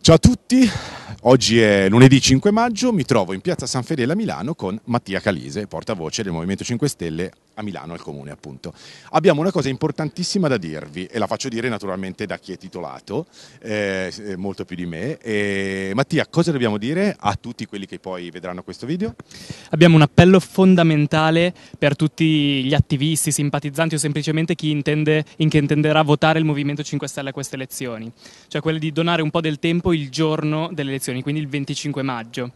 Ciao a tutti, oggi è lunedì 5 maggio, mi trovo in piazza San Fedele a Milano con Mattia Calise, portavoce del Movimento 5 Stelle a Milano, al comune appunto. Abbiamo una cosa importantissima da dirvi e la faccio dire naturalmente da chi è titolato, eh, eh, molto più di me. E, Mattia, cosa dobbiamo dire a tutti quelli che poi vedranno questo video? Abbiamo un appello fondamentale per tutti gli attivisti, simpatizzanti o semplicemente chi intende, in che intenderà votare il Movimento 5 Stelle a queste elezioni, cioè quello di donare un po' del tempo il giorno delle elezioni, quindi il 25 maggio.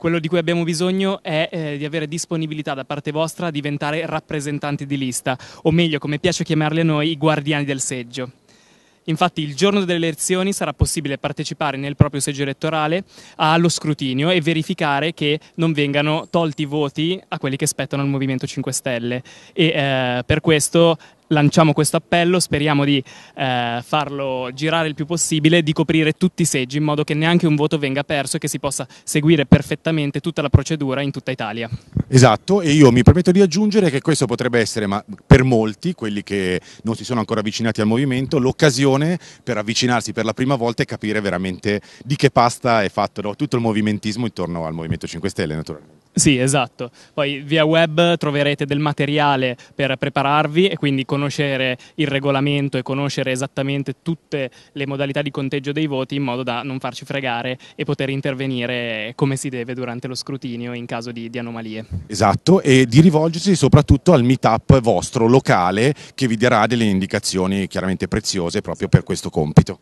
Quello di cui abbiamo bisogno è eh, di avere disponibilità da parte vostra a diventare rappresentanti di lista, o meglio, come piace chiamarli a noi, i guardiani del seggio. Infatti il giorno delle elezioni sarà possibile partecipare nel proprio seggio elettorale allo scrutinio e verificare che non vengano tolti voti a quelli che spettano al Movimento 5 Stelle e eh, per questo lanciamo questo appello, speriamo di eh, farlo girare il più possibile, di coprire tutti i seggi in modo che neanche un voto venga perso e che si possa seguire perfettamente tutta la procedura in tutta Italia. Esatto, e io mi permetto di aggiungere che questo potrebbe essere, ma per molti, quelli che non si sono ancora avvicinati al movimento, l'occasione per avvicinarsi per la prima volta e capire veramente di che pasta è fatto no? tutto il movimentismo intorno al Movimento 5 Stelle naturalmente. Sì, esatto. Poi via web troverete del materiale per prepararvi e quindi conoscere il regolamento e conoscere esattamente tutte le modalità di conteggio dei voti in modo da non farci fregare e poter intervenire come si deve durante lo scrutinio in caso di, di anomalie. Esatto, e di rivolgersi soprattutto al meetup vostro locale che vi darà delle indicazioni chiaramente preziose proprio per questo compito.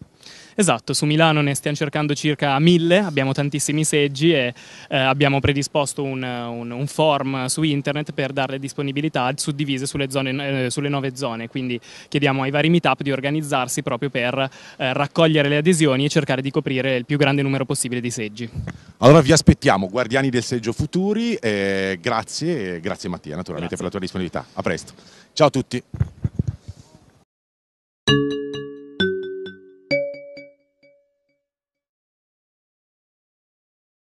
Esatto, su Milano ne stiamo cercando circa mille, abbiamo tantissimi seggi e eh, abbiamo predisposto un, un, un, form su internet per dare le disponibilità suddivise sulle, zone, eh, sulle nove zone, quindi chiediamo ai vari meetup di organizzarsi proprio per eh, raccogliere le adesioni e cercare di coprire il più grande numero possibile di seggi. Allora vi aspettiamo, guardiani del seggio futuri, grazie, grazie Mattia naturalmente grazie. per la tua disponibilità, a presto. Ciao a tutti.